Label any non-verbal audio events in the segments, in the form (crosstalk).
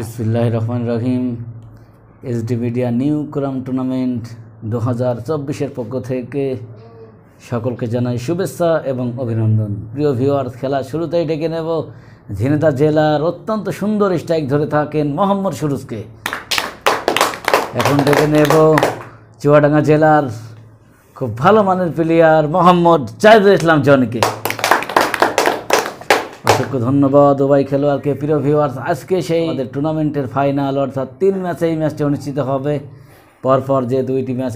বিসমুল্লাহ রহমান রহিম এস এসডিবিডিয়া নিউ ক্রাম টুর্নামেন্ট দু হাজার চব্বিশের পক্ষ থেকে সকলকে জানাই শুভেচ্ছা এবং অভিনন্দন প্রিয় ভিওয়ার খেলা শুরুতেই ডেকে নেব ঝিনেদা জেলার অত্যন্ত সুন্দর স্ট্রাইক ধরে থাকেন মোহাম্মদ সুরুজকে এখন ডেকে নেব চুয়াডাঙ্গা জেলার খুব ভালো মানের প্লেয়ার মোহাম্মদ চাইদুল ইসলাম জনকে অসংখ্য ধন্যবাদ ওবাই খেলোয়াড়কে প্রিয় ভিউয়ার্স আজকে সেই আমাদের টুর্নামেন্টের ফাইনাল অর্থাৎ তিন ম্যাচে এই ম্যাচটি অনুষ্ঠিত হবে পরপর যে দুইটি ম্যাচ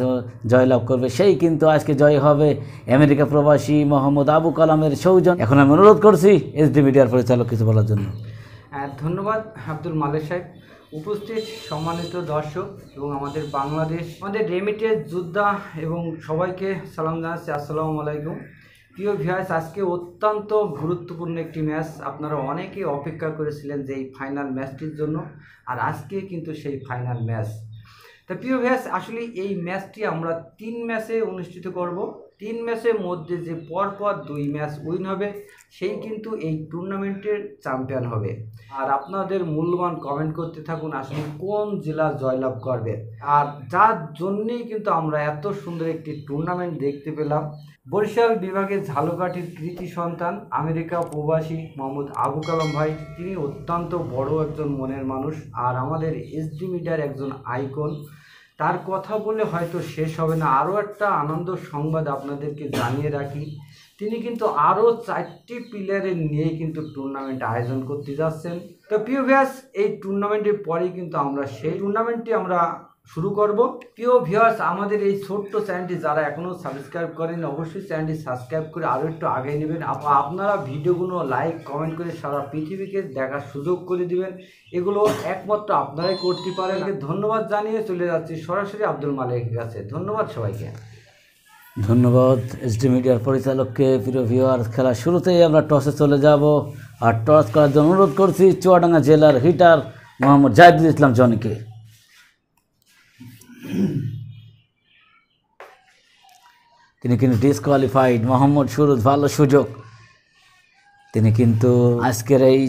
জয়লাভ করবে সেই কিন্তু আজকে জয় হবে আমেরিকা প্রবাসী মোহাম্মদ আবু কালামের সৌজন এখন আমি অনুরোধ করছি এসডি মিডিয়ার পরিচালক কিছু বলার জন্য ধন্যবাদ আব্দুল মালেক সাহেব উপস্থিত সম্মানিত দর্শক এবং আমাদের বাংলাদেশ আমাদের রেমিটের যোদ্ধা এবং সবাইকে সালাম জানাচ্ছি আসসালামু আলাইকুম প্রিয় ভিয়াস আজকে অত্যন্ত গুরুত্বপূর্ণ একটি ম্যাচ আপনারা অনেকে অপেক্ষা করেছিলেন যে এই ফাইনাল ম্যাচটির জন্য আর আজকে কিন্তু সেই ফাইনাল ম্যাচ তা প্রিয় ভিয়াস আসলে এই ম্যাচটি আমরা তিন ম্যাচে অনুষ্ঠিত করব তিন ম্যাচের মধ্যে যে পরপর দুই ম্যাচ উইন হবে সেই কিন্তু এই টুর্নামেন্টের চ্যাম্পিয়ন হবে আর আপনাদের মূল্যবান কমেন্ট করতে থাকুন আসলে কোন জেলা জয়লাভ করবে আর যার জন্যেই কিন্তু আমরা এত সুন্দর একটি টুর্নামেন্ট দেখতে পেলাম বরিশাল বিভাগের ঝালুকাঠির কৃতি সন্তান আমেরিকা প্রবাসী মোহাম্মদ আবু কালাম ভাই তিনি অত্যন্ত বড় একজন মনের মানুষ আর আমাদের এসডি মিডিয়ার একজন আইকন তার কথা বলে হয়তো শেষ হবে না আরও একটা আনন্দ সংবাদ আপনাদেরকে জানিয়ে রাখি তিনি কিন্তু আরও চারটি পিলারে নিয়ে কিন্তু টুর্নামেন্ট আয়োজন করতে যাচ্ছেন তো প্রিয় এই টুর্নামেন্টের পরেই কিন্তু আমরা সেই টুর্নামেন্টটি আমরা শুরু করব প্রিয় ভিউয়ার্স আমাদের এই ছোট্ট চ্যানেলটি যারা এখনও সাবস্ক্রাইব করেন অবশ্যই চ্যানেলটি সাবস্ক্রাইব করে আরও একটু আগে নেবেন আপনারা ভিডিওগুলো লাইক কমেন্ট করে সারা পৃথিবীকে দেখার সুযোগ করে দিবেন এগুলো একমাত্র আপনারাই করতে পারেন হ্যাঁ। ধন্যবাদ জানিয়ে চলে যাচ্ছি সরাসরি আব্দুল মালিকের কাছে ধন্যবাদ সবাইকে ধন্যবাদ ডি মিডিয়ার পরিচালককে প্রিয় ভিউয়ার্স খেলা শুরুতেই আমরা টসে চলে যাব আর টস করার জন্য অনুরোধ করছি চুয়াডাঙ্গা জেলার হিটার মোহাম্মদ জাহিদুল ইসলাম জনকে (clears throat) তিনি কিন্তু ডিসকোয়ালিফাইড মোহাম্মদ সুরুজ ভালো সুযোগ তিনি কিন্তু আজকের এই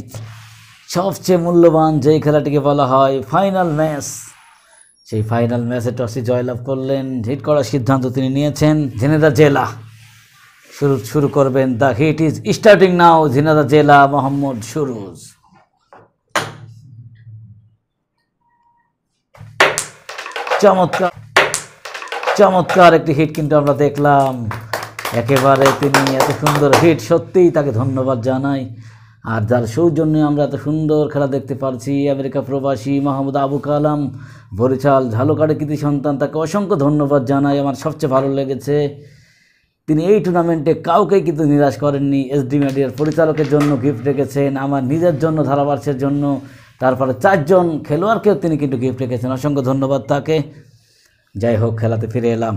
সবচেয়ে মূল্যবান যেই খেলাটিকে বলা হয় ফাইনাল ম্যাচ সেই ফাইনাল ম্যাচে টসে জয়লাভ করলেন হিট করার সিদ্ধান্ত তিনি নিয়েছেন ঝিনেদা জেলা শুরু শুরু করবেন the heat is starting now ঝিনেদা জেলা মোহাম্মদ সুরুজ চমৎকার চমৎকার একটি হিট কিন্তু আমরা দেখলাম একেবারে তিনি এত সুন্দর হিট সত্যিই তাকে ধন্যবাদ জানাই আর যার সৌজন্যে আমরা এত সুন্দর খেলা দেখতে পারছি আমেরিকা প্রবাসী মাহমুদ আবু কালাম বরিশাল ঝালকাড়ি কৃতি সন্তান তাকে অসংখ্য ধন্যবাদ জানাই আমার সবচেয়ে ভালো লেগেছে তিনি এই টুর্নামেন্টে কাউকেই কিন্তু নিরাশ করেননি এসডি মিডিয়ার পরিচালকের জন্য গিফট রেখেছেন আমার নিজের জন্য ধারাভাষ্যের জন্য তারপরে চারজন খেলোয়াড়কেও তিনি কিন্তু গিফট রেখেছেন অসংখ্য ধন্যবাদ তাকে যাই হোক খেলাতে ফিরে এলাম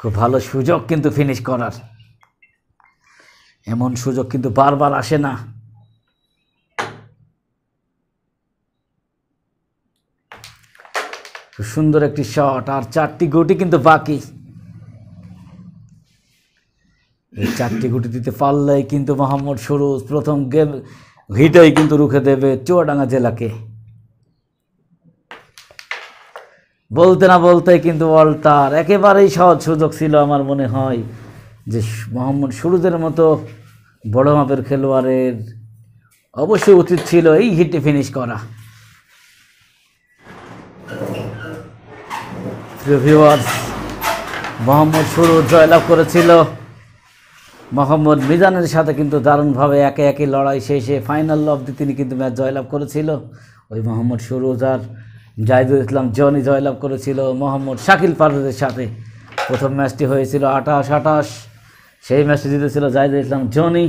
খুব ভালো সুযোগ কিন্তু ফিনিশ করার এমন সুযোগ কিন্তু বারবার আসে না সুন্দর একটি শট আর চারটি গুটি কিন্তু বাকি এই চারটি গুটি দিতে পারলেই কিন্তু মোহাম্মদ সরোজ প্রথম গেম হিটেই কিন্তু রুখে দেবে চুয়াডাঙ্গা জেলাকে বলতে না বলতে কিন্তু অল্টার একেবারেই সহজ সুযোগ ছিল আমার মনে হয় যে মোহাম্মদ সুরুজের মতো বড় মাপের খেলোয়াড়ের অবশ্যই উচিত ছিল এই হিটে ফিনিশ করা মোহাম্মদ সুরুজ জয়লাভ করেছিল মোহাম্মদ মিজানের সাথে কিন্তু দারুণভাবে একে একে লড়াই শেষে ফাইনাল অবধি তিনি কিন্তু ম্যাচ জয়লাভ করেছিল ওই মোহাম্মদ সুরোজ আর জাহিদুল ইসলাম জনি জয়লাভ করেছিল মোহাম্মদ শাকিল পারভেজের সাথে প্রথম ম্যাচটি হয়েছিল আঠাশ আঠাশ সেই ম্যাচটি জিতেছিল জাহিদুল ইসলাম জনি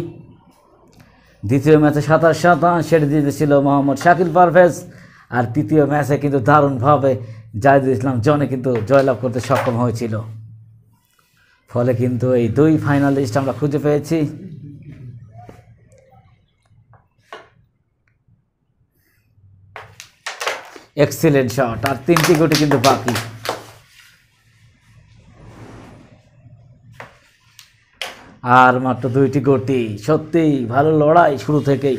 দ্বিতীয় ম্যাচে সাতাশ সাতাশ সেটি জিতেছিল মোহাম্মদ শাকিল পারভেজ আর তৃতীয় ম্যাচে কিন্তু দারুণভাবে জাহিদুল ইসলাম জনে কিন্তু জয়লাভ করতে সক্ষম হয়েছিল ফলে কিন্তু এই দুই ফাইনালিস্ট আমরা খুঁজে পেয়েছি এক্সেলেন্ট শট আর তিনটি গোটি কিন্তু বাকি আর মাত্র দুইটি গোটি সত্যিই ভালো লড়াই শুরু থেকেই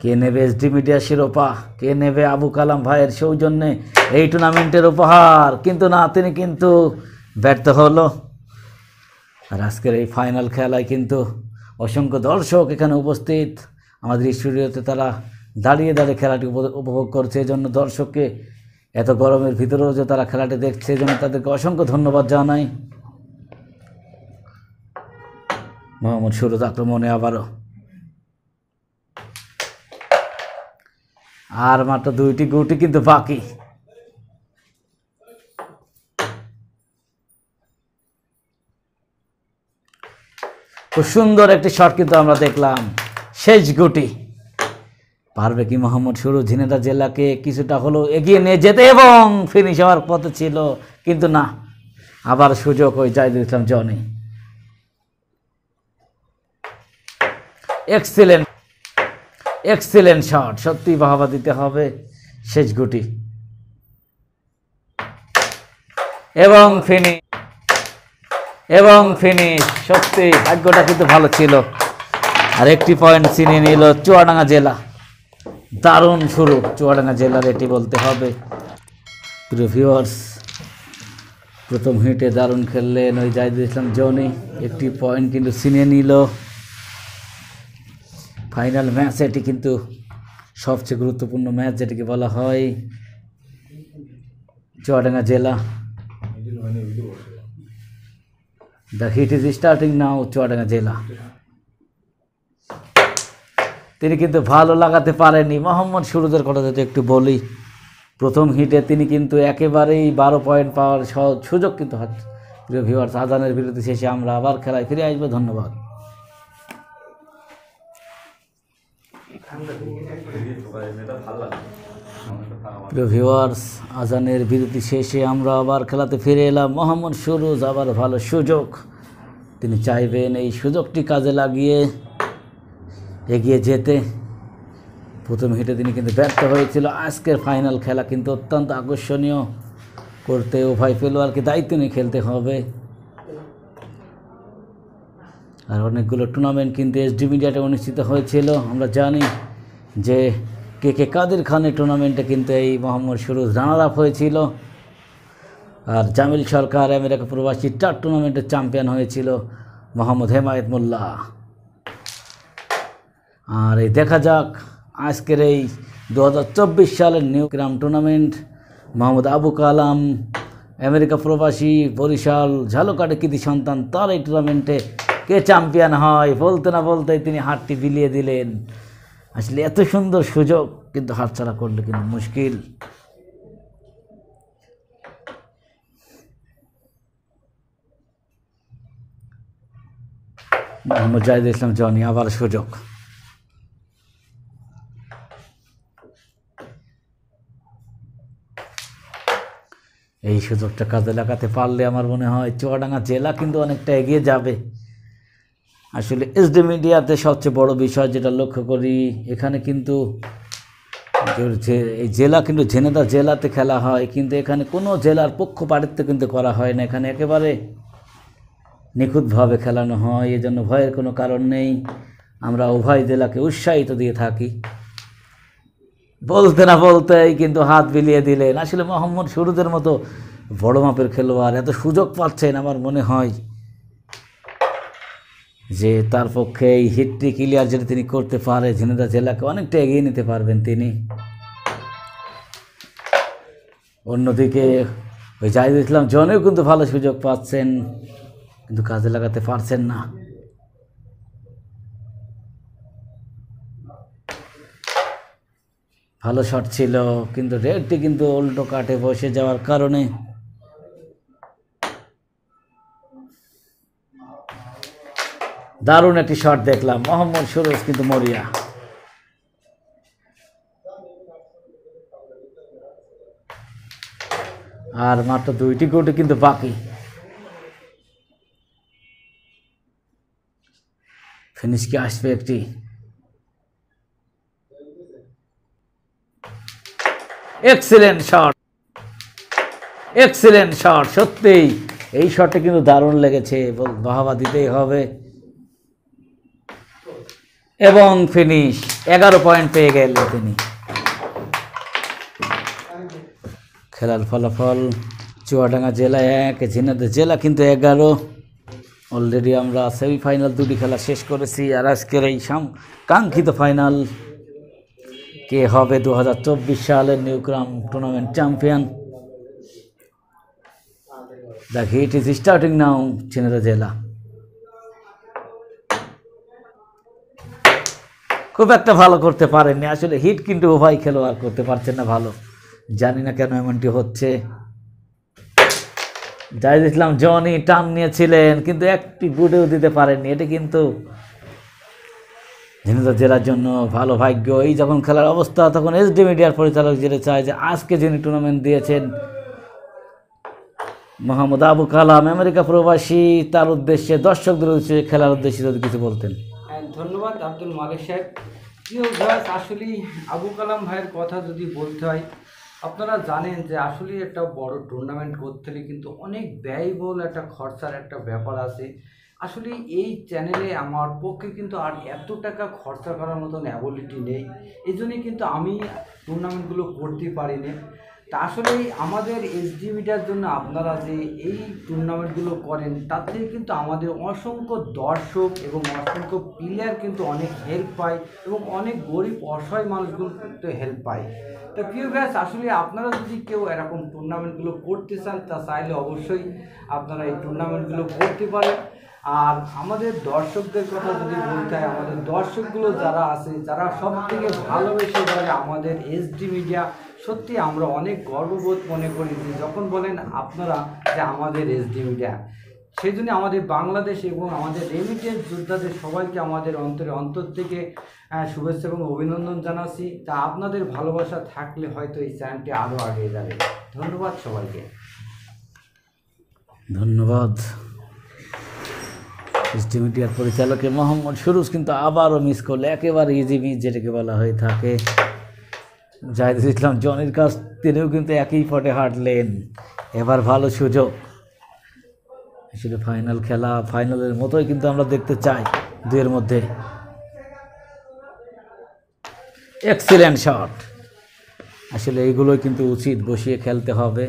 কে নেবে এসডি মিডিয়া শিরোপা কে নেবে আবু কালাম ভাইয়ের সৌজন্যে এই টুর্নামেন্টের উপহার কিন্তু না তিনি কিন্তু ব্যর্থ হলো আর আজকের এই ফাইনাল খেলায় কিন্তু অসংখ্য দর্শক এখানে উপস্থিত আমাদের স্টুডিওতে তারা দাঁড়িয়ে দাঁড়িয়ে খেলাটি উপভোগ করছে এজন্য দর্শককে এত গরমের ভিতরেও যে তারা খেলাটি দেখছে এজন্য তাদেরকে অসংখ্য ধন্যবাদ জানাই মোহাম্মদ সুরত আক্রমণে আবারও আর মাত্র দুইটি গুটি কিন্তু বাকি খুব সুন্দর একটি শট কিন্তু আমরা দেখলাম শেষ গুটি পারবে কি মোহাম্মদ শুরু ঝিনেদা জেলাকে কিছুটা হলো এগিয়ে নিয়ে যেতে এবং ফিনিশ হওয়ার পথে ছিল কিন্তু না আবার সুযোগ ওই জাহিদুল দিয়েছিলাম জনি এক্সিলেন্ট এক্সেলেন্ট শট সত্যি বাহবা দিতে হবে শেষ গুটি এবং ফিনিশ এবং ফিনিশ সত্যি ভাগ্যটা কিন্তু ভালো ছিল আর একটি পয়েন্ট চিনে নিল চুয়াডাঙ্গা জেলা দারুণ শুরু চুয়াডাঙ্গা জেলার এটি বলতে হবে প্রিয় প্রথম হিটে দারুণ খেললেন ওই যাই দিয়েছিলাম জনি একটি পয়েন্ট কিন্তু চিনে নিল ফাইনাল ম্যাচ এটি কিন্তু সবচেয়ে গুরুত্বপূর্ণ ম্যাচ যেটিকে বলা হয় চুয়াডাঙ্গা জেলা the heat is starting now Chuadanga জেলা তিনি কিন্তু ভালো লাগাতে পারেনি মোহাম্মদ সুরুজের কথা যদি একটু বলি প্রথম হিটে তিনি কিন্তু একেবারেই বারো পয়েন্ট পাওয়ার সুযোগ কিন্তু প্রিয় ভিউয়ার্স আদানের বিরতি শেষে আমরা আবার খেলায় ফিরে আসবো ধন্যবাদ প্রিয় ভিওয়ার্স আজানের বিরতি শেষে আমরা আবার খেলাতে ফিরে এলাম মোহাম্মদ সুরুজ আবার ভালো সুযোগ তিনি চাইবেন এই সুযোগটি কাজে লাগিয়ে এগিয়ে যেতে প্রথম হিটে তিনি কিন্তু ব্যর্থ হয়েছিল আজকের ফাইনাল খেলা কিন্তু অত্যন্ত আকর্ষণীয় করতে উভয় কি দায়িত্ব নিয়ে খেলতে হবে আর অনেকগুলো টুর্নামেন্ট কিন্তু এসডি মিডিয়াতে অনুষ্ঠিত হয়েছিল আমরা জানি যে কে কে কাদের খানের টুর্নামেন্টে কিন্তু এই মোহাম্মদ সুরুজ রানারাপ হয়েছিল আর জামিল সরকার আমেরিকা প্রবাসী চার টুর্নামেন্টের চ্যাম্পিয়ন হয়েছিল মোহাম্মদ হেমায়েত মোল্লা আর এই দেখা যাক আজকের এই দু সালের গ্রাম টুর্নামেন্ট মোহাম্মদ আবু কালাম আমেরিকা প্রবাসী বরিশাল ঝালকাটে কৃতি সন্তান তার এই টুর্নামেন্টে কে চ্যাম্পিয়ন হয় বলতে না বলতে তিনি হাটটি বিলিয়ে দিলেন আসলে এত সুন্দর সুযোগ কিন্তু হাতছাড়া করলে কিন্তু মুশকিল মোহাম্মদ জাহিদ ইসলাম জনি আবার সুযোগ এই সুযোগটা কাজে লাগাতে পারলে আমার মনে হয় চুয়াডাঙ্গা জেলা কিন্তু অনেকটা এগিয়ে যাবে আসলে এসডি মিডিয়াতে সবচেয়ে বড় বিষয় যেটা লক্ষ্য করি এখানে কিন্তু এই জেলা কিন্তু ঝেনেদা জেলাতে খেলা হয় কিন্তু এখানে কোনো জেলার পক্ষপাতিত্ব কিন্তু করা হয় না এখানে একেবারে নিখুঁতভাবে খেলানো হয় এজন্য ভয়ের কোনো কারণ নেই আমরা উভয় জেলাকে উৎসাহিত দিয়ে থাকি বলতে না বলতেই কিন্তু হাত বিলিয়ে দিলেন আসলে মোহাম্মদ সুরুদের মতো বড় মাপের খেলোয়াড় এত সুযোগ পাচ্ছেন আমার মনে হয় যে তার পক্ষে এই হিটটি ক্লিয়ার যদি তিনি করতে পারে ঝিনাইদহ জেলাকে অনেকটা এগিয়ে নিতে পারবেন তিনি অন্যদিকে ওই জাহিদুল ইসলাম জনেও কিন্তু ভালো সুযোগ পাচ্ছেন কিন্তু কাজে লাগাতে পারছেন না ভালো শট ছিল কিন্তু রেডটি কিন্তু উল্টো কাটে বসে যাওয়ার কারণে দারুণ একটি শট দেখলাম মোহাম্মদ সুরজ কিন্তু মরিয়া আর মাত্র দুইটি গোটি কিন্তু বাকি ফিনিশ কি আসবে একটি এক্সিলেন্ট শট এক্সিলেন্ট শট সত্যিই এই শটে কিন্তু দারুণ লেগেছে বাহাবা দিতেই হবে এবং ফিনিশ এগারো পয়েন্ট পেয়ে গেল তিনি খেলার ফলাফল চুয়াডাঙ্গা জেলা এক ঝিনাদের জেলা কিন্তু এগারো অলরেডি আমরা সেমিফাইনাল দুটি খেলা শেষ করেছি আর আজকের এই কাঙ্ক্ষিত ফাইনাল কে হবে দু সালের নিউক্রাম tournament champion the heat is starting now Jhenaidah জেলা খুব একটা ভালো করতে পারেননি আসলে হিট কিন্তু উভয় খেলোয়াড় করতে পারছেন না ভালো জানি না কেন এমনটি হচ্ছে যাই দেখলাম জনি টান নিয়েছিলেন কিন্তু একটি বুটেও দিতে পারেননি এটা কিন্তু ঝিনুদা জেলার জন্য ভালো ভাগ্য এই যখন খেলার অবস্থা তখন এস ডি মিডিয়ার পরিচালক যেটা চায় যে আজকে যিনি টুর্নামেন্ট দিয়েছেন মোহাম্মদ আবু কালাম আমেরিকা প্রবাসী তার উদ্দেশ্যে দর্শকদের উদ্দেশ্যে খেলার উদ্দেশ্যে যদি কিছু বলতেন ধন্যবাদ আব্দুল মালিক সাহেব প্রিয় গাছ আসলে আবু কালাম ভাইয়ের কথা যদি বলতে হয় আপনারা জানেন যে আসলে একটা বড় টুর্নামেন্ট করতে হলে কিন্তু অনেক ব্যয়বহুল একটা খরচার একটা ব্যাপার আছে আসলে এই চ্যানেলে আমার পক্ষে কিন্তু আর এত টাকা খরচা করার মতন অ্যাবিলিটি নেই এই কিন্তু আমি টুর্নামেন্টগুলো করতে পারি তা আসলে আমাদের এসডিবিটার জন্য আপনারা যে এই টুর্নামেন্টগুলো করেন তার থেকে কিন্তু আমাদের অসংখ্য দর্শক এবং অসংখ্য প্লেয়ার কিন্তু অনেক হেল্প পায় এবং অনেক গরিব অসহায় মানুষগুলো কিন্তু হেল্প পায় তো প্রিয় ব্যাস আসলে আপনারা যদি কেউ এরকম টুর্নামেন্টগুলো করতে চান তা চাইলে অবশ্যই আপনারা এই টুর্নামেন্টগুলো করতে পারেন আর আমাদের দর্শকদের কথা যদি বলতে হয় আমাদের দর্শকগুলো যারা আছে যারা সব থেকে ভালোবেসে ধরে আমাদের এসডি মিডিয়া সত্যি আমরা অনেক গর্ববোধ মনে করি যে যখন বলেন আপনারা যে আমাদের মিডিয়া সেই জন্য আমাদের বাংলাদেশ এবং আমাদের রেমিটেন্স যোদ্ধাদের সবাইকে আমাদের অন্তরে অন্তর থেকে শুভেচ্ছা এবং অভিনন্দন জানাচ্ছি তা আপনাদের ভালোবাসা থাকলে হয়তো এই চ্যানেলটি আরও আগে যাবে ধন্যবাদ সবাইকে ধন্যবাদ এসডি মিডিয়ার পরিচালকে মোহাম্মদ সুরুজ কিন্তু আবারও মিস করলে একেবারে মিস যেটাকে বলা হয়ে থাকে যাই ইসলাম জনের কাছ তিনিও কিন্তু একই ফটে হাঁটলেন এবার ভালো সুযোগ আসলে ফাইনাল খেলা ফাইনালের মতোই কিন্তু আমরা দেখতে চাই দুয়ের মধ্যে এক্সিলেন্ট শট আসলে এইগুলোই কিন্তু উচিত বসিয়ে খেলতে হবে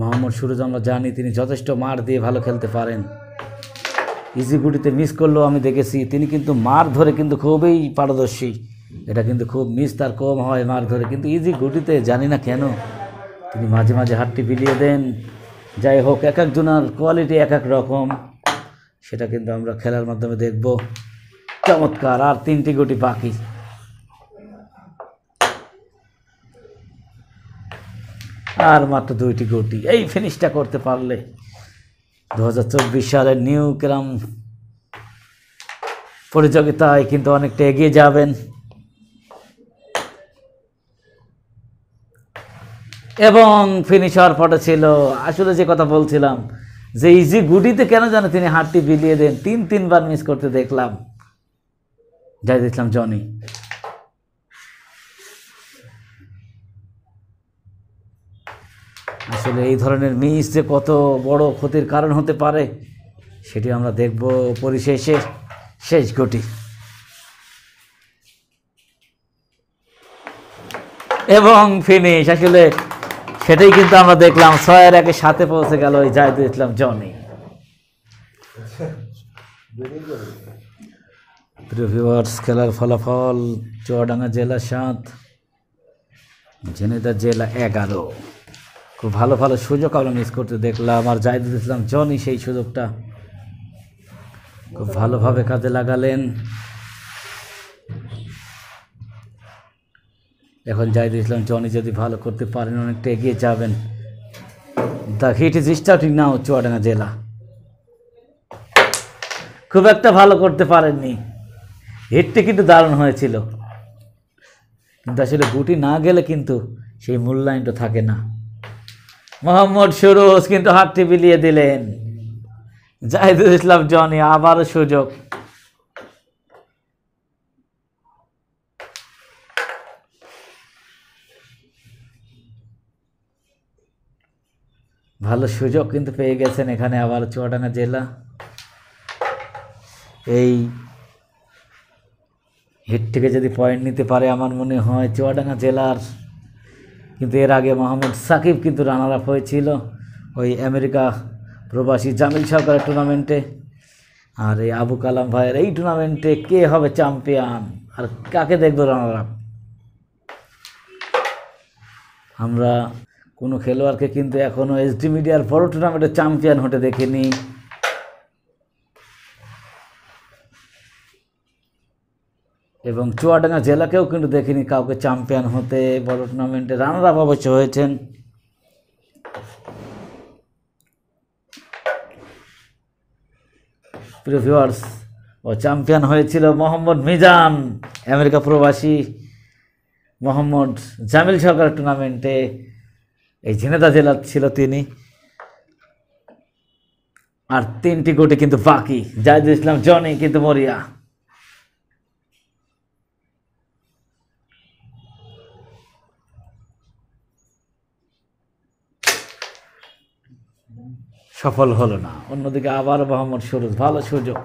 মোহাম্মদ সুরজ আমরা জানি তিনি যথেষ্ট মার দিয়ে ভালো খেলতে পারেন ইজি গুটিতে মিস করলেও আমি দেখেছি তিনি কিন্তু মার ধরে কিন্তু খুবই পারদর্শী এটা কিন্তু খুব মিস তার কম হয় মার ধরে কিন্তু ইজি গুটিতে জানি না কেন তিনি মাঝে মাঝে হাতটি বিলিয়ে দেন যাই হোক এক একজনার কোয়ালিটি এক এক রকম সেটা কিন্তু আমরা খেলার মাধ্যমে দেখব চমৎকার আর তিনটি গুটি বাকি আর মাত্র দুইটি গুটি এই ফিনিশটা করতে পারলে দু সালের নিউ ক্রাম প্রতিযোগিতায় কিন্তু অনেকটা এগিয়ে যাবেন এবং ফিনিশ হওয়ার ফটো ছিল আসলে যে কথা বলছিলাম যে ইজি গুডিতে কেন জানে তিনি হাতটি বিলিয়ে দেন তিন তিনবার মিস করতে দেখলাম যাই দেখলাম জনি আসলে এই ধরনের মিস যে কত বড় ক্ষতির কারণ হতে পারে সেটি আমরা দেখব পরিশেষে শেষ গটি এবং ফিনিশ আসলে সেটাই কিন্তু আমরা দেখলাম ছয়ের একে সাথে পৌঁছে গেল ওই জায়দুল ইসলাম জনি ভিউয়ার্স খেলার ফলাফল চুয়াডাঙ্গা জেলা সাত ঝিনাইদহ জেলা এগারো খুব ভালো ভালো সুযোগ আমরা মিস করতে দেখলাম আর জাহিদুল ইসলাম জনই সেই সুযোগটা খুব ভালোভাবে কাজে লাগালেন এখন যাই দেখলাম জনি যদি ভালো করতে পারেন অনেকটা এগিয়ে যাবেন the heat is starting now Chuadanga জেলা খুব একটা ভালো করতে পারেননি হিটটি কিন্তু দারুণ হয়েছিল কিন্তু আসলে গুটি না গেলে কিন্তু সেই মূল্যায়নটা থাকে না মোহাম্মদ সুরোজ কিন্তু হাতটি বিলিয়ে দিলেন জাহিদুল ইসলাম জনি আবারও সুযোগ ভালো সুযোগ কিন্তু পেয়ে গেছেন এখানে আবার চুয়াডাঙ্গা জেলা এই হিট থেকে যদি পয়েন্ট নিতে পারে আমার মনে হয় চুয়াডাঙ্গা জেলার কিন্তু এর আগে মোহাম্মদ সাকিব কিন্তু রানার আপ হয়েছিল ওই আমেরিকা প্রবাসী জামিল সরকারের টুর্নামেন্টে আর এই আবু কালাম ভাইয়ের এই টুর্নামেন্টে কে হবে চ্যাম্পিয়ন আর কাকে দেখবো রানার আপ আমরা কোনো খেলোয়াড়কে কিন্তু এখনও এসডি মিডিয়ার বড় টুর্নামেন্টের চ্যাম্পিয়ন হতে দেখেনি এবং চুয়াডাঙ্গা জেলাকেও কিন্তু দেখিনি কাউকে চ্যাম্পিয়ন হতে বড় টুর্নামেন্টে রানার আপ অবশ্য হয়েছেন প্রিভিয়ার্স ও চ্যাম্পিয়ন হয়েছিল মোহাম্মদ মিজান আমেরিকা প্রবাসী মোহাম্মদ জামিল সরকার টুর্নামেন্টে এই ঝিনেদা জেলার ছিল তিনি আর তিনটি গোটি কিন্তু বাকি জাহিদ ইসলাম জনি কিন্তু মরিয়া সফল হলো না অন্যদিকে আবার মোহাম্মদ সুরজ ভালো সুযোগ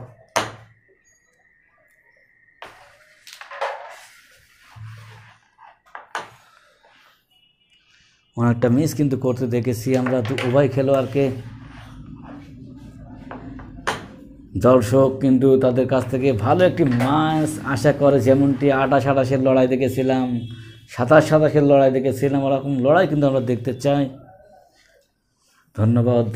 অনেকটা মিস কিন্তু করতে দেখেছি আমরা তো উভয় খেলোয়াড়কে দর্শক কিন্তু তাদের কাছ থেকে ভালো একটি ম্যাচ আশা করে যেমনটি আঠাশ আঠাশের লড়াই দেখেছিলাম সাতাশ সাতাশের লড়াই দেখেছিলাম ওরকম লড়াই কিন্তু আমরা দেখতে চাই ধন্যবাদ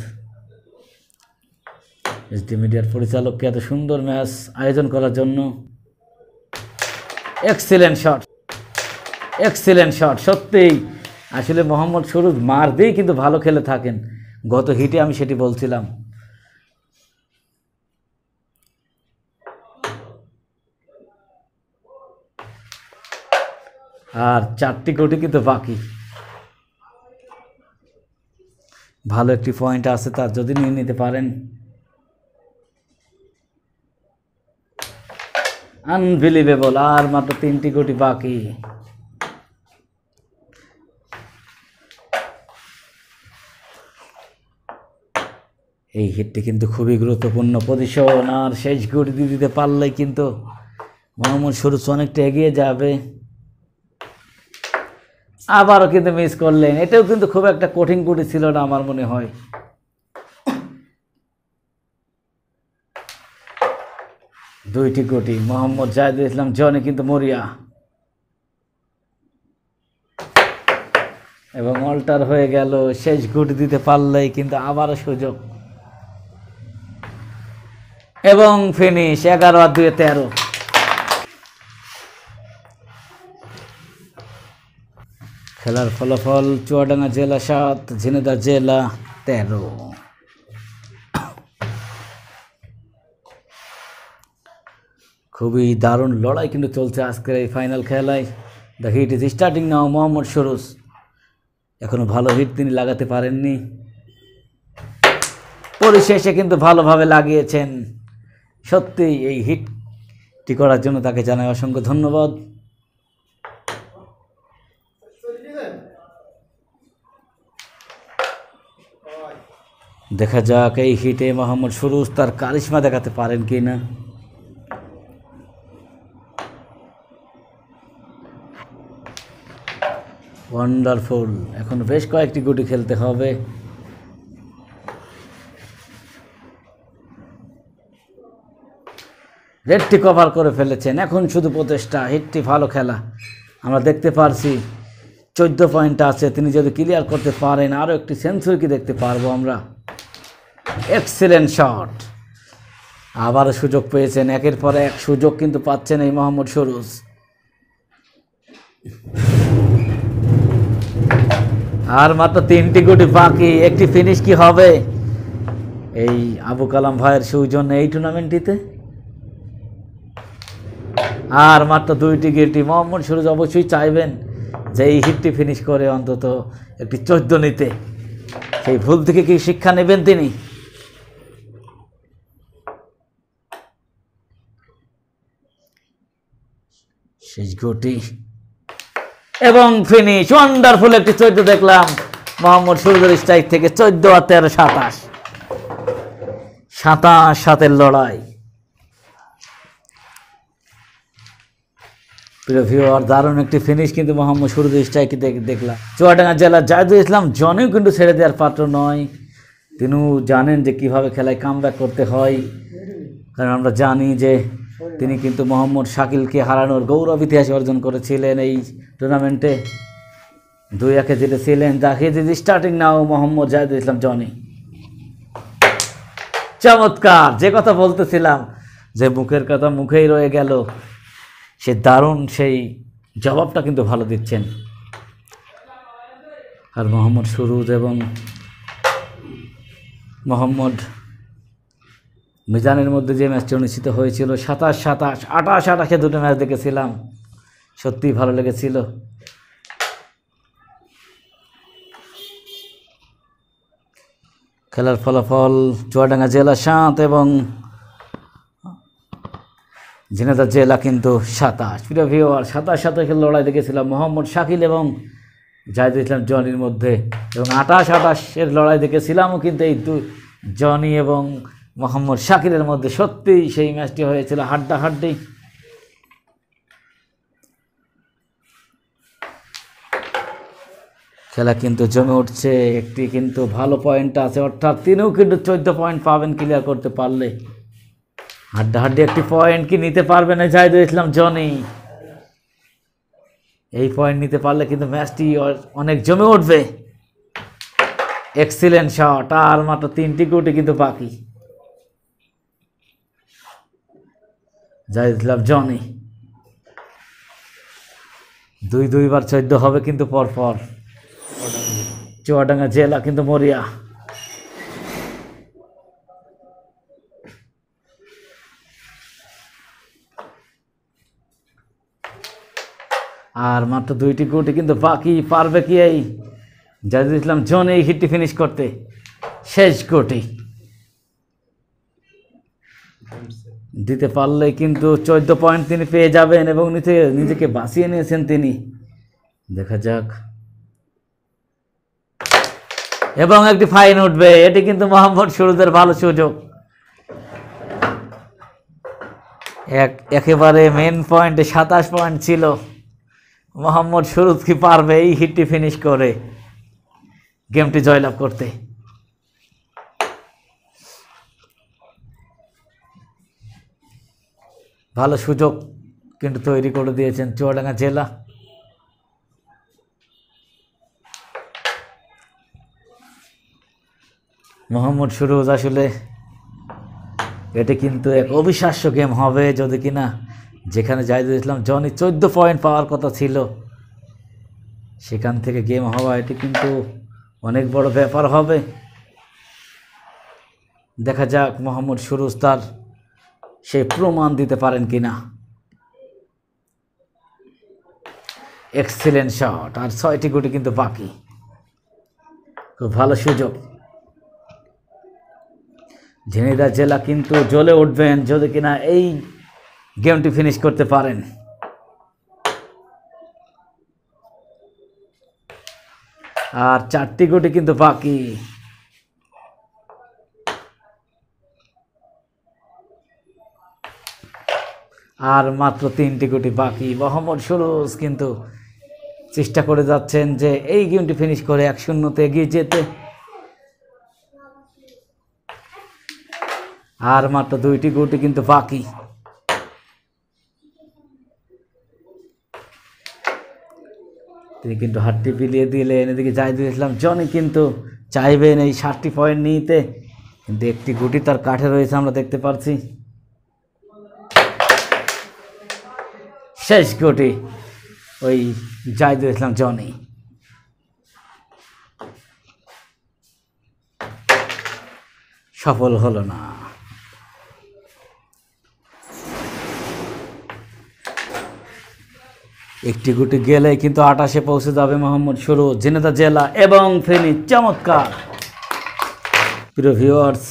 ডি মিডিয়ার পরিচালককে এত সুন্দর ম্যাচ আয়োজন করার জন্য এক্সিলেন্ট শট এক্সিলেন্ট শট সত্যিই আসলে মোহাম্মদ সুরুজ মার দিয়েই কিন্তু ভালো খেলে থাকেন গত হিটে আমি সেটি বলছিলাম আর চারটি কোটি কিন্তু বাকি ভালো একটি পয়েন্ট আছে তার যদি নিয়ে নিতে পারেন আনবিলিভেবল আর মাত্র তিনটি কোটি বাকি এই হিটটি কিন্তু খুবই গুরুত্বপূর্ণ পজিশন আর শেষ গুটি দিতে পারলে কিন্তু মোহাম্মদ সুরুজ অনেকটা এগিয়ে যাবে আবারও কিন্তু মিস করলেন এটাও কিন্তু খুব একটা কঠিন গুটি ছিল না আমার মনে হয় দুইটি গুটি মোহাম্মদ জাহিদ ইসলাম জনে কিন্তু মরিয়া এবং অল্টার হয়ে গেল শেষ গুট দিতে পারলেই কিন্তু আবারও সুযোগ এবং ফিনিশ এগারো আর দুয়ে তেরো খেলার ফলাফল চুয়াডাঙ্গা জেলা সাত ঝিনেদা জেলা তেরো খুবই দারুণ লড়াই কিন্তু চলছে আজকের এই ফাইনাল খেলায় the heat is starting now Mohammad সরুস এখনও ভালো হিট তিনি লাগাতে পারেননি পরিশেষে কিন্তু ভালোভাবে লাগিয়েছেন সত্যিই এই হিটটি করার জন্য তাকে জানাই অসংখ্য ধন্যবাদ দেখা যাক এই হিটে মোহাম্মদ সুরুজ তার কারিশমা দেখাতে পারেন কি না ওয়ান্ডারফুল এখন বেশ কয়েকটি গুটি খেলতে হবে রেডটি কভার করে ফেলেছেন এখন শুধু প্রচেষ্টা হেডটি ভালো খেলা আমরা দেখতে পারছি চোদ্দ পয়েন্ট আছে তিনি যদি ক্লিয়ার করতে পারেন আরও একটি সেন্সুর কি দেখতে পারবো আমরা এক্সেলেন্ট শট আবারও সুযোগ পেয়েছেন একের পর এক সুযোগ কিন্তু পাচ্ছেন এই মোহাম্মদ সরুজ আর মাত্র তিনটি গুটি বাকি একটি ফিনিশ কি হবে এই আবু কালাম ভাইয়ের সৌজন্য এই টুর্নামেন্টটিতে আর মাত্র দুইটি গেটি মোহাম্মদ সুরজ অবশ্যই চাইবেন যে এই হিটটি ফিনিশ করে অন্তত একটি চোদ্দ নিতে সেই ভুল থেকে কি শিক্ষা নেবেন তিনি শেষ গোটি এবং ফিনিশ ওয়ান্ডারফুল একটি চোদ্দ দেখলাম মোহাম্মদ সুরজের স্ট্রাইক থেকে চোদ্দ আর তেরো সাতাশ সাতাশ সাতের লড়াই প্রিয় ভিওয়ার দারুণ একটি ফিনিশ কিন্তু মোহাম্মদ সুরুদ স্ট্রাইকে দেখলাম চুয়াডাঙ্গা জেলার জায়দুল ইসলাম জনেও কিন্তু ছেড়ে দেওয়ার পাত্র নয় তিনিও জানেন যে কিভাবে খেলায় কাম করতে হয় কারণ আমরা জানি যে তিনি কিন্তু মোহাম্মদ শাকিলকে হারানোর গৌরব ইতিহাস অর্জন করেছিলেন এই টুর্নামেন্টে দুই একে জিতেছিলেন the heat is starting now Mohammad Jaidul Islam Jony চমৎকার যে কথা বলতেছিলাম যে মুখের কথা মুখেই রয়ে গেল সে দারুণ সেই জবাবটা কিন্তু ভালো দিচ্ছেন আর মোহাম্মদ সুরুজ এবং মোহাম্মদ মিজানের মধ্যে যে ম্যাচটি অনুষ্ঠিত হয়েছিল সাতাশ সাতাশ আটাশ আটাশে দুটো ম্যাচ দেখেছিলাম সত্যিই ভালো লেগেছিল খেলার ফলাফল চুয়াডাঙ্গা জেলা সাঁত এবং ঝিনাদার জেলা কিন্তু সাতাশ প্রিয় ভিওয়ার সাতাশ সাতাশের লড়াই দেখেছিলাম মোহাম্মদ শাকিল এবং জাহিদুল ইসলাম জনির মধ্যে এবং আটাশ আটাশের লড়াই দেখেছিলামও কিন্তু এই দু জনি এবং মোহাম্মদ শাকিলের মধ্যে সত্যিই সেই ম্যাচটি হয়েছিল হাড্ডা হাড্ডি খেলা কিন্তু জমে উঠছে একটি কিন্তু ভালো পয়েন্ট আছে অর্থাৎ তিনিও কিন্তু চোদ্দ পয়েন্ট পাবেন ক্লিয়ার করতে পারলে হাড্ডাহাড্ডি একটি পয়েন্ট কি নিতে পারবে না জাহিদুল ইসলাম জনি এই পয়েন্ট নিতে পারলে কিন্তু ম্যাচটি অনেক জমে উঠবে এক্সিলেন্ট শট আর মাত্র তিনটি কুটি কিন্তু বাকি জাহিদ ইসলাম জনি দুই দুইবার চোদ্দ হবে কিন্তু পরপর চুয়াডাঙ্গা জেলা কিন্তু মরিয়া আর মাত্র দুইটি গুটি কিন্তু বাকি পারবে কি এই জাহিদুল ইসলাম জন এই হিটটি ফিনিশ করতে শেষ গুটি দিতে পারলে কিন্তু চোদ্দ পয়েন্ট তিনি পেয়ে যাবেন এবং নিচে নিজেকে বাঁচিয়ে নিয়েছেন তিনি দেখা যাক এবং একটি ফাইন উঠবে এটি কিন্তু মোহাম্মদ সুরুদের ভালো সুযোগ এক একেবারে মেন পয়েন্টে সাতাশ পয়েন্ট ছিল মোহাম্মদ সুরুজ কি পারবে এই হিটটি ফিনিশ করে গেমটি জয়লাভ করতে ভালো সুযোগ কিন্তু তৈরি করে দিয়েছেন চুয়াডাঙ্গা জেলা মোহাম্মদ সুরুজ আসলে এটা কিন্তু এক অবিশ্বাস্য গেম হবে যদি কিনা যেখানে জাহিদুল ইসলাম জনি চোদ্দ পয়েন্ট পাওয়ার কথা ছিল সেখান থেকে গেম হওয়া এটি কিন্তু অনেক বড় ব্যাপার হবে দেখা যাক মোহাম্মদ সুরুজ তার সে প্রমাণ দিতে পারেন কি না এক্সেলেন্ট শট আর ছয়টি গুটি কিন্তু বাকি খুব ভালো সুযোগ ঝিনাইদা জেলা কিন্তু জ্বলে উঠবেন যদি কিনা এই গেমটি ফিনিশ করতে পারেন আর চারটি গুটি কিন্তু বাকি আর মাত্র তিনটি গুটি বাকি মোহাম্মদ সুরুজ কিন্তু চেষ্টা করে যাচ্ছেন যে এই গেমটি ফিনিশ করে এক শূন্যতে এগিয়ে যেতে আর মাত্র দুইটি গুটি কিন্তু বাকি তিনি কিন্তু হাতটি বিলিয়ে দিলেন এদিকে জাহিদুল ইসলাম জনি কিন্তু চাইবেন এই ষাটটি পয়েন্ট নিতে কিন্তু একটি গুটি তার কাঠে রয়েছে আমরা দেখতে পাচ্ছি শেষ গুটি ওই জাহিদুল ইসলাম জনই সফল হলো না একটি গুটি গেলে কিন্তু আটাশে পৌঁছে যাবে মোহাম্মদ সরু জেনেদা জেলা এবং ফেনি চমৎকার প্রিয় ভিওয়ার্স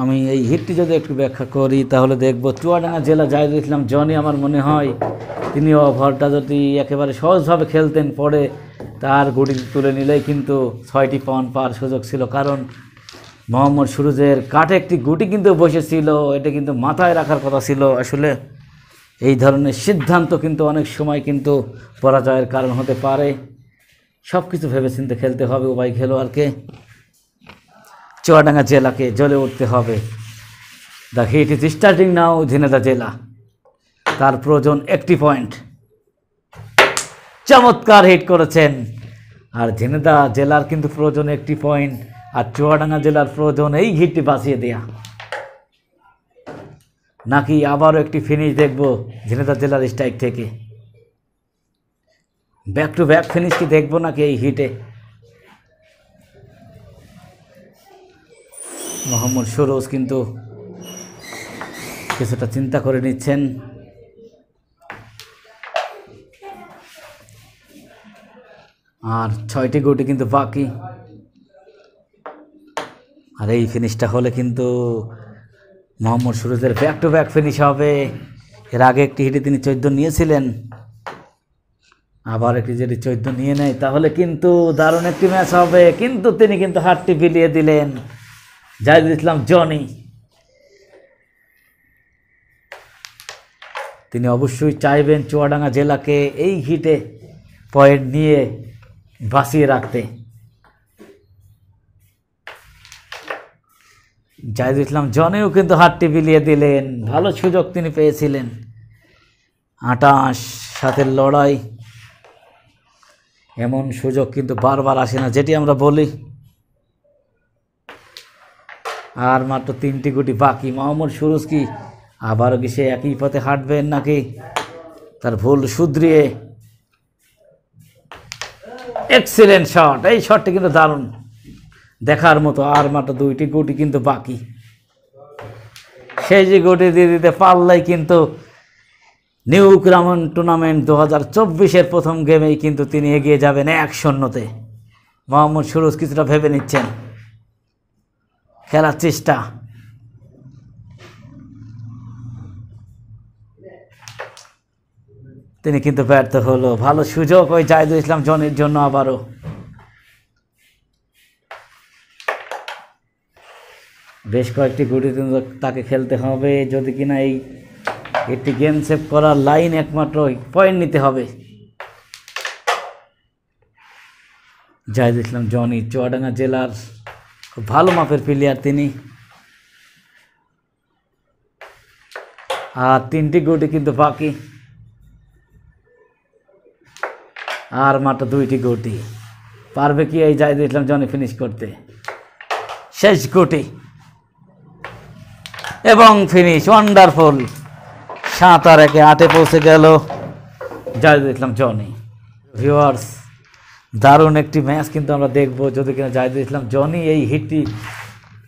আমি এই হিটটি যদি একটু ব্যাখ্যা করি তাহলে দেখব চুয়াডাঙ্গা জেলা যাই দেখছিলাম জনি আমার মনে হয় তিনি ওভারটা যদি একেবারে সহজভাবে খেলতেন পরে তার গুটি তুলে নিলেই কিন্তু ছয়টি পন পাওয়ার সুযোগ ছিল কারণ মোহাম্মদ সুরুজের কাঠে একটি গুটি কিন্তু বসেছিল এটা কিন্তু মাথায় রাখার কথা ছিল আসলে এই ধরনের সিদ্ধান্ত কিন্তু অনেক সময় কিন্তু পরাজয়ের কারণ হতে পারে সব কিছু ভেবেচিন্তে খেলতে হবে উভয় খেলোয়াড়কে চুয়াডাঙ্গা জেলাকে জ্বলে উঠতে হবে the heat is starting now ঝিনেদা জেলা তার প্রয়োজন একটি পয়েন্ট চমৎকার হিট করেছেন আর ঝিনেদা জেলার কিন্তু প্রয়োজন একটি পয়েন্ট আর চুয়াডাঙ্গা জেলার প্রয়োজন এই হিটটি বাঁচিয়ে দেয়া নাকি আবারও একটি ফিনিশ দেখব ঝিনেদা জেলার স্ট্রাইক থেকে ব্যাক টু ব্যাক ফিনিশ কি দেখব নাকি এই হিটে মোহাম্মদ সরোজ কিন্তু কিছুটা চিন্তা করে নিচ্ছেন আর ছয়টি গুটি কিন্তু বাকি আর এই ফিনিশটা হলে কিন্তু মোহাম্মদ সুরজের ব্যাক টু ব্যাক ফিনিশ হবে এর আগে একটি হিটে তিনি চৈদ্দ নিয়েছিলেন আবার একটি যদি চৈদ্দ নিয়ে নেয় তাহলে কিন্তু দারুণ একটি ম্যাচ হবে কিন্তু তিনি কিন্তু হাটটি বিলিয়ে দিলেন যাই দিয়েছিলাম জনি তিনি অবশ্যই চাইবেন চুয়াডাঙ্গা জেলাকে এই হিটে পয়েন্ট নিয়ে ভাসিয়ে রাখতে জাহিদুল ইসলাম জনেও কিন্তু হাতটি বিলিয়ে দিলেন ভালো সুযোগ তিনি পেয়েছিলেন আটাশ সাথে লড়াই এমন সুযোগ কিন্তু বারবার আসে না যেটি আমরা বলি আর মাত্র তিনটি গুটি বাকি মোহাম্মদ সুরুজ কি আবারও কি সে একই পথে হাঁটবেন নাকি তার ভুল সুদ্রিয়ে এক্সিলেন্ট শট এই শটটি কিন্তু দারুণ দেখার মতো আর মাত্র দুইটি গুটি কিন্তু বাকি সেই যে গুটি দিয়ে দিতে পারলেই কিন্তু নিউ ক্রামন টুর্নামেন্ট দু হাজার চব্বিশের প্রথম গেমেই কিন্তু তিনি এগিয়ে যাবেন এক শূন্যতে মোহাম্মদ সুরজ কিছুটা ভেবে নিচ্ছেন খেলার চেষ্টা তিনি কিন্তু ব্যর্থ হলো ভালো সুযোগ ওই জাহিদুল ইসলাম জনের জন্য আবারও বেশ কয়েকটি কিন্তু তাকে খেলতে হবে যদি কিনা এই একটি গেম সেভ করার লাইন একমাত্র পয়েন্ট নিতে হবে যাই দেখলাম জনি চুয়াডাঙ্গা জেলার খুব ভালো মাপের প্লেয়ার তিনি আর তিনটি গুটি কিন্তু বাকি আর মাত্র দুইটি গুটি পারবে কি এই যাই দেখলাম জনি ফিনিশ করতে শেষ গুটি এবং ফিনিশ ওয়ান্ডারফুল সাত আর একে আটে পৌঁছে গেল যাই ইসলাম জনি ভিওয়ার্স দারুণ একটি ম্যাচ কিন্তু আমরা দেখব যদি কিনা যাই ইসলাম জনি এই হিটটি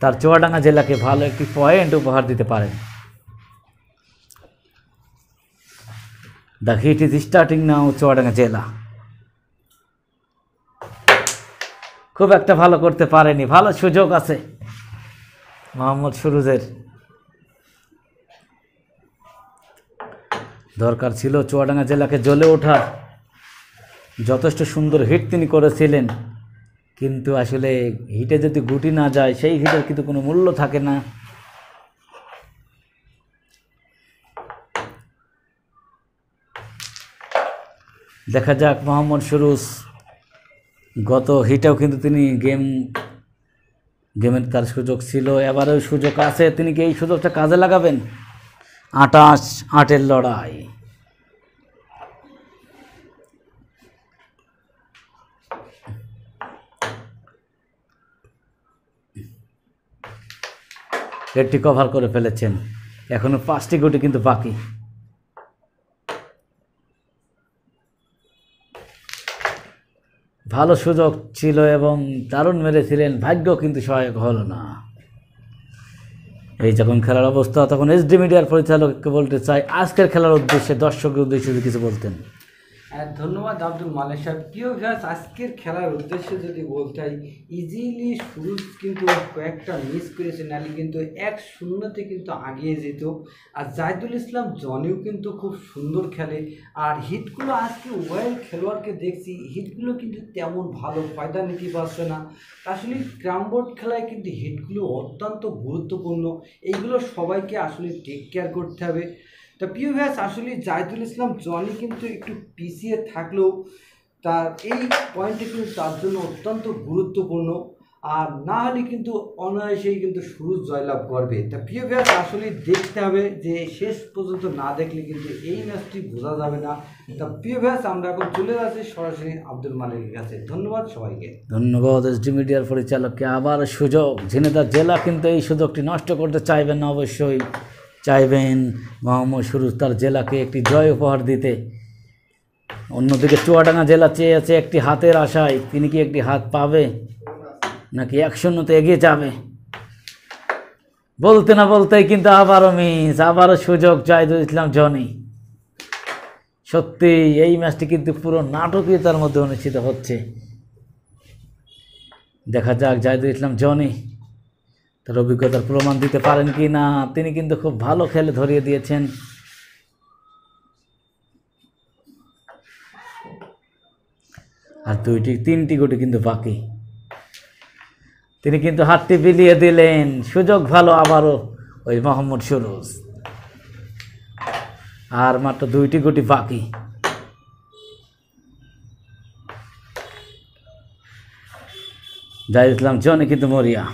তার চুয়াডাঙ্গা জেলাকে ভালো একটি পয়েন্ট উপহার দিতে পারেন the heat is starting now Chuadanga জেলা খুব একটা ভালো করতে পারেনি ভালো সুযোগ আছে মোহাম্মদ সুরুজের দরকার ছিল চুয়াডাঙ্গা জেলাকে জ্বলে ওঠার যথেষ্ট সুন্দর হিট তিনি করেছিলেন কিন্তু আসলে হিটে যদি গুটি না যায় সেই হিটের কিন্তু কোনো মূল্য থাকে না দেখা যাক মোহাম্মদ সুরুস গত হিটেও কিন্তু তিনি গেম গেমের তার সুযোগ ছিল এবারেও সুযোগ আছে তিনি কি এই সুযোগটা কাজে লাগাবেন আটাশ আটের লড়াই রেডটি কভার করে ফেলেছেন এখনো পাঁচটি গুটি কিন্তু বাকি ভালো সুযোগ ছিল এবং দারুণ মেরেছিলেন ভাগ্য কিন্তু সহায়ক হলো না এই যখন খেলার অবস্থা তখন ডি মিডিয়ার পরিচালককে বলতে চাই আজকের খেলার উদ্দেশ্যে দর্শকের উদ্দেশ্যে কিছু বলতেন হ্যাঁ, ধন্যবাদ আব্দুল মালেক সাহেব প্রিয় ভাস আজকের খেলার উদ্দেশ্যে যদি বলতে হয় ইজিলি শুরু কিন্তু কয়েকটা মিস করেছে নাহলে কিন্তু এক শূন্যতে কিন্তু আগিয়ে যেত আর জাহিদুল ইসলাম জনেও কিন্তু খুব সুন্দর খেলে আর হিটগুলো আজকে ওয়েল খেলোয়াড়কে দেখছি হিটগুলো কিন্তু তেমন ভালো ফায়দা নিতে পারছে না আসলে ক্রামবোর্ড খেলায় কিন্তু হিটগুলো অত্যন্ত গুরুত্বপূর্ণ এইগুলো সবাইকে আসলে টেক কেয়ার করতে হবে তা প্রিয় ভাইয়াস আসলে জাহিদুল ইসলাম জনি কিন্তু একটু পিছিয়ে থাকলেও তার এই পয়েন্টটি কিন্তু তার জন্য অত্যন্ত গুরুত্বপূর্ণ আর না হলে কিন্তু অনায়াসেই কিন্তু শুরু জয়লাভ করবে তা প্রিয় ভাইয়াস আসলে দেখতে হবে যে শেষ পর্যন্ত না দেখলে কিন্তু এই ম্যাচটি বোঝা যাবে না তা প্রিয় ভাইয়াস আমরা এখন চলে যাচ্ছি সরাসরি আব্দুল মালিকের কাছে ধন্যবাদ সবাইকে ধন্যবাদ ডি মিডিয়ার পরিচালককে আবার সুযোগ ঝিনেদার জেলা কিন্তু এই সুযোগটি নষ্ট করতে চাইবেন না অবশ্যই চাইবেন মোহাম্মদ সুরুজ তার জেলাকে একটি জয় উপহার দিতে অন্যদিকে চুয়াডাঙ্গা জেলা চেয়ে আছে একটি হাতের আশায় তিনি কি একটি হাত পাবে নাকি এক শূন্যতে এগিয়ে যাবে বলতে না বলতেই কিন্তু আবারও মিস আবারও সুযোগ জাহিদুল ইসলাম জনি সত্যি এই ম্যাচটি কিন্তু পুরো নাটকীয়তার মধ্যে অনুষ্ঠিত হচ্ছে দেখা যাক জাহিদুল ইসলাম জনি তার অভিজ্ঞতার প্রমাণ দিতে পারেন কি না তিনি কিন্তু খুব ভালো খেলে ধরিয়ে দিয়েছেন আর দুইটি তিনটি গুটি কিন্তু বাকি তিনি কিন্তু হাতটি বিলিয়ে দিলেন সুযোগ ভালো আবারও ওই মোহাম্মদ সুরুজ আর মাত্র দুইটি গুটি বাকি জাহিদ ইসলাম জনে কিন্তু মরিয়া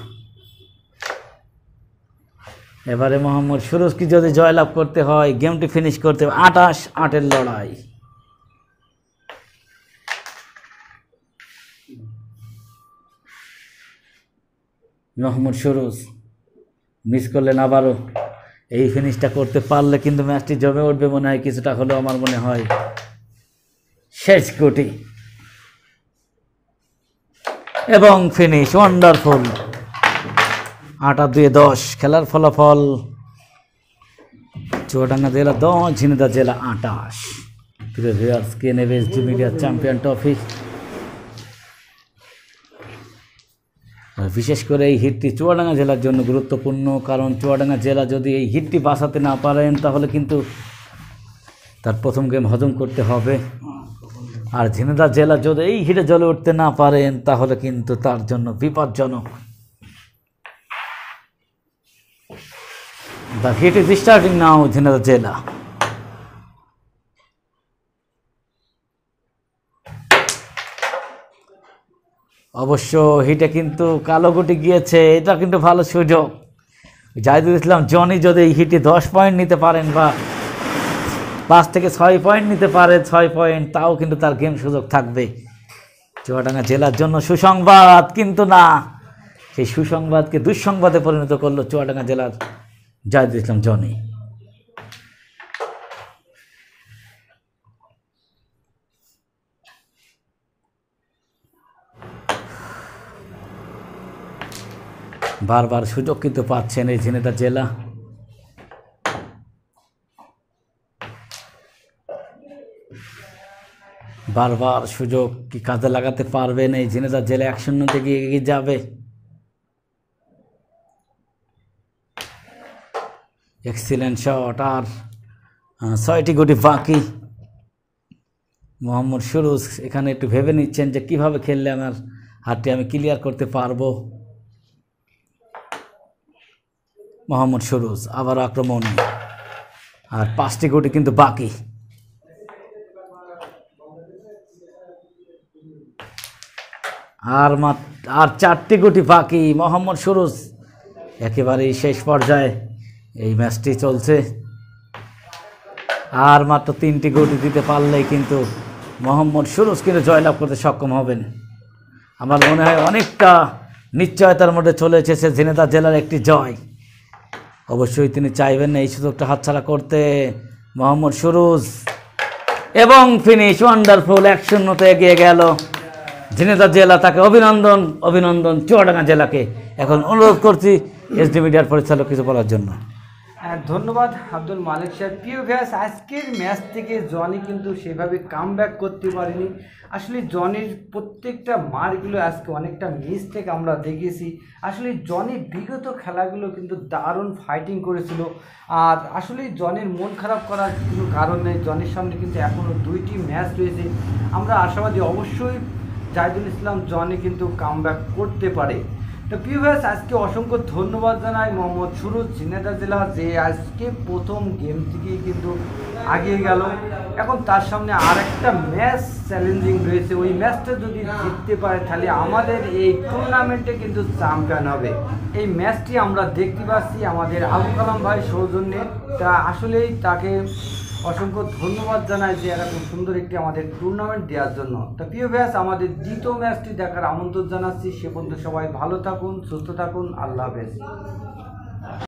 এবারে মোহাম্মদ সুরজকে যদি জয়লাভ করতে হয় গেমটি ফিনিশ করতে হবে আটাশ আটের লড়াই মোহাম্মদ সুরজ মিস করলেন আবারও এই ফিনিশটা করতে পারলে কিন্তু ম্যাচটি জমে উঠবে মনে হয় কিছুটা হলেও আমার মনে হয় শেষ কোটি এবং ফিনিশ ওয়ান্ডারফুল আট আর দুয়ে দশ খেলার ফলাফল চুয়াডাঙ্গা জেলা দশ ঝিনেদা জেলা আটাশ কে নেবে এস মিডিয়া চ্যাম্পিয়ন ট্রফি বিশেষ করে এই হিটটি চুয়াডাঙ্গা জেলার জন্য গুরুত্বপূর্ণ কারণ চুয়াডাঙ্গা জেলা যদি এই হিটটি বাঁচাতে না পারেন তাহলে কিন্তু তার প্রথম গেম হজম করতে হবে আর ঝিনেদা জেলা যদি এই হিটে জলে উঠতে না পারেন তাহলে কিন্তু তার জন্য বিপজ্জনক The heat is starting now within the Jeddah. অবশ্য হিটে কিন্তু কালো গুটি গিয়েছে এটা কিন্তু ভালো সুযোগ জাহিদুল ইসলাম জনি যদি হিটে দশ পয়েন্ট নিতে পারেন বা পাঁচ থেকে ছয় পয়েন্ট নিতে পারে ছয় পয়েন্ট তাও কিন্তু তার গেম সুযোগ থাকবে চুয়াডাঙ্গা জেলার জন্য সুসংবাদ কিন্তু না সেই সুসংবাদকে দুঃসংবাদে পরিণত করলো চুয়াডাঙ্গা জেলার যাই দেখলাম জনি বারবার সুযোগ কিন্তু পাচ্ছেন এই ঝিনেটা জেলা বারবার সুযোগ কি কাজে লাগাতে পারবেন এই ঝিনেটা জেলা এক শূন্য থেকে এগিয়ে যাবে এক্সিলেন্ট শট আর ছয়টি গুটি বাকি মোহাম্মদ সুরুজ এখানে একটু ভেবে নিচ্ছেন যে কিভাবে খেললে আমার হাতটি আমি ক্লিয়ার করতে পারবো মোহাম্মদ সুরুজ আবার আক্রমণ আর পাঁচটি গুটি কিন্তু বাকি আর মাত্র আর চারটি গুটি বাকি মোহাম্মদ সুরুজ একেবারেই শেষ পর্যায়ে এই ম্যাচটি চলছে আর মাত্র তিনটি গুটি দিতে পারলেই কিন্তু মোহাম্মদ সুরজ কিন্তু জয়লাভ করতে সক্ষম হবেন আমার মনে হয় অনেকটা নিশ্চয়তার মধ্যে চলে এসেছে ঝিনেদার জেলার একটি জয় অবশ্যই তিনি চাইবেন না এই সুযোগটা হাতছাড়া করতে মোহাম্মদ সুরুজ এবং ফিনিশ ওয়ান্ডারফুল এক শূন্যতে এগিয়ে গেল ঝিনেদার জেলা তাকে অভিনন্দন অভিনন্দন চুয়াডাঙ্গা জেলাকে এখন অনুরোধ করছি এস ডি মিডিয়ার পরিচালক কিছু বলার জন্য হ্যাঁ ধন্যবাদ আব্দুল মালিক সাহেব প্রিয় ভ্যাস আজকের ম্যাচ থেকে জনি কিন্তু সেভাবে কাম করতে পারেনি আসলে জনির প্রত্যেকটা মারগুলো আজকে অনেকটা মিস্টেক আমরা দেখেছি আসলে জনি বিগত খেলাগুলো কিন্তু দারুণ ফাইটিং করেছিল আর আসলে জনের মন খারাপ করার কোনো কারণ নেই জনের সামনে কিন্তু এখনও দুইটি ম্যাচ রয়েছে আমরা আশাবাদী অবশ্যই জাহিদুল ইসলাম জনি কিন্তু কাম করতে পারে তো পিউএস আজকে অসংখ্য ধন্যবাদ জানাই মোহাম্মদ সুরুজ ঝিনেদা জেলা যে আজকে প্রথম গেম থেকেই কিন্তু আগিয়ে গেল এখন তার সামনে আরেকটা ম্যাচ চ্যালেঞ্জিং রয়েছে ওই ম্যাচটা যদি জিততে পারে তাহলে আমাদের এই টুর্নামেন্টে কিন্তু চ্যাম্পিয়ন হবে এই ম্যাচটি আমরা দেখতে পাচ্ছি আমাদের আবু কালাম ভাই সৌজন্যে তা আসলেই তাকে অসংখ্য ধন্যবাদ জানাই যে এরকম সুন্দর একটি আমাদের টুর্নামেন্ট দেওয়ার জন্য তো প্রিয় ব্যাস আমাদের দ্বিতীয় ম্যাচটি দেখার আমন্ত্রণ জানাচ্ছি সে পর্যন্ত সবাই ভালো থাকুন সুস্থ থাকুন আল্লাহ হাফেজ